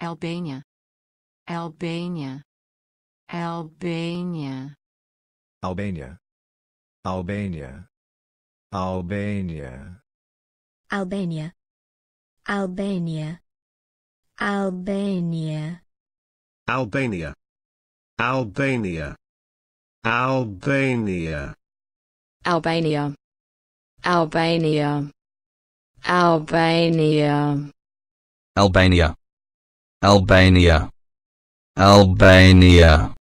Albania Albania Albania Albania Albania Albania Albania Albania Albania Albania Albania Albania Albania Albania Albania Albania Albania Albania